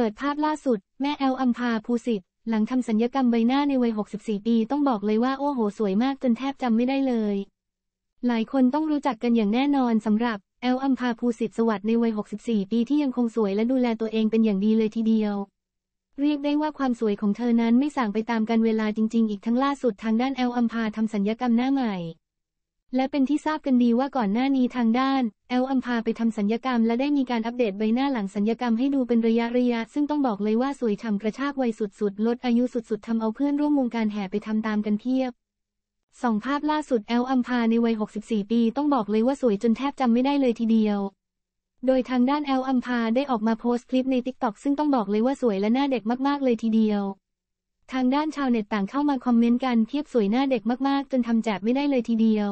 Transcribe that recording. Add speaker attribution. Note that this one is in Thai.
Speaker 1: เปิดภาพล่าสุด แม่แอลอัมพาภูสิทธิ์หลังทำสัญญกรรมใบหน้าในวัย 64 ปีต้องบอกเลยว่าโอ้โหสวยมากจนแทบจำไม่ได้เลย หลายคนต้องรู้จักกันอย่างแน่นอนสำหรับแอลอัมพาภูสิทธิ์สวัสดิ์ในวัย 64 ปีที่ยังคงสวยและดูแลตัวเองเป็นอย่างดีเลยทีเดียว เรียกได้ว่าความสวยของเธอนั้นไม่สั่งไปตามกันเวลาจริงๆ อีกทั้งล่าสุดทางด้านแอลอัมพาทำสัญญกรรมหน้าใหม่และเป็นที่ทราบกันดีว่าก่อนหน้านี้ทางด้าน แอลอัมพาไปทำสัญญกรรม และได้มีการอัปเดตใบหน้าหลังสัญญกรรมให้ดูเป็นระยะระยะ ซึ่งต้องบอกเลยว่าสวยฉ่ำกระชากวัยสุดๆ ลดอายุสุดๆทำเอาเพื่อนร่วมวงการแห่ไปทำตามกันเพียบสองภาพล่าสุดแอลอัมพาในวัย 64 ปีต้องบอกเลยว่าสวยจนแทบจำไม่ได้เลยทีเดียวโดยทางด้านแอลอัมพาได้ออกมาโพสต์คลิปในทิกตอกซึ่งต้องบอกเลยว่าสวยและหน้าเด็กมากๆเลยทีเดียว ทางด้านชาวเน็ต ต่างเข้ามาคอมเมนต์กันเทียบสวยหน้าเด็กมากๆ จนทำแจบไม่ได้เลยทีเดียว